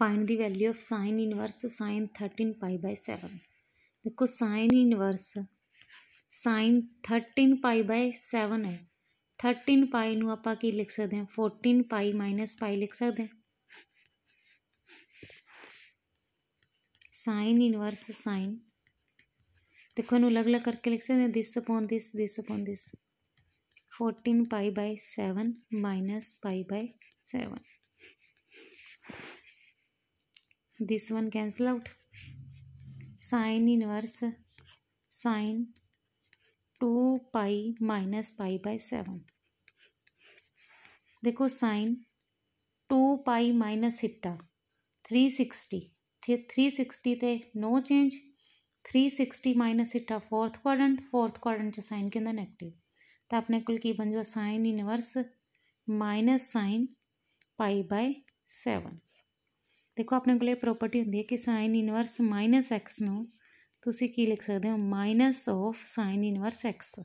find the value of sine inverse sine thirteen pi by seven देखो sine inverse sine thirteen pi by seven है thirteen pi न आप लिख सकते हैं फोर्टीन पाई माइनस पाई लिख सकते हैं साइन इनवर्स साइन देखो इन अलग अलग करके लिख सकते हैं this upon this this upon this fourteen pi by seven minus pi by seven this one cancel out sine inverse sine 2 pi minus pi by 7 देखो sine two pi minus theta three sixty three sixty थे no change three sixty minus theta fourth quadrant fourth quadrant से sine के अंदर negative तो अपने कुल की बन जाओ sine inverse minus sine pi by seven ਦੇਖੋ ਆਪਣੇ ਕੋਲੇ ਪ੍ਰੋਪਰਟੀ ਹੁੰਦੀ ਹੈ ਕਿ sin ਇਨਵਰਸ ਮਾਈਨਸ x ਨੂੰ ਤੁਸੀਂ ਕੀ ਲਿਖ ਸਕਦੇ ਹੋ minus of sin inverse x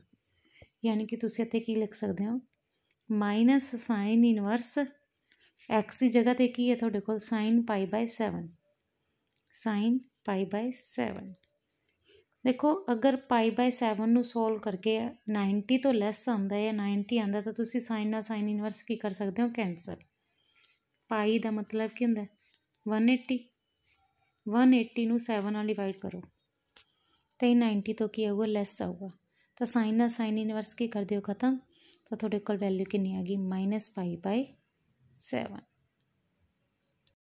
ਯਾਨੀ ਕਿ ਤੁਸੀਂ ਇੱਥੇ ਕੀ ਲਿਖ ਸਕਦੇ ਹੋ ਮਾਈਨਸ sin ਇਨਵਰਸ x ਦੀ ਜਗ੍ਹਾ ਤੇ ਕੀ ਹੈ ਤੁਹਾਡੇ ਕੋਲ sin π 7 sin π 7 ਦੇਖੋ ਅਗਰ π 7 ਨੂੰ ਸੋਲਵ ਕਰਕੇ 90 ਤੋਂ ਲੈਸ ਆਉਂਦਾ ਹੈ 90 ਆਉਂਦਾ ਤਾਂ ਤੁਸੀਂ sin ਨਾਲ sin ਇਨਵਰਸ ਕੀ ਕਰ ਸਕਦੇ ਹੋ ਕੈਂਸਲ π ਦਾ ਮਤਲਬ ਕੀ ਹੁੰਦਾ वन 180 वन ਨੂੰ सैवन ਨਾਲ डिवाइड करो तो नाइनटी तो की आऊगा लैस आऊगा तो साइन ना साइन इनवर्स की कर दौ खत्म तो थोड़े को वैल्यू कि आ गई माइनस फाइव बाई सैवन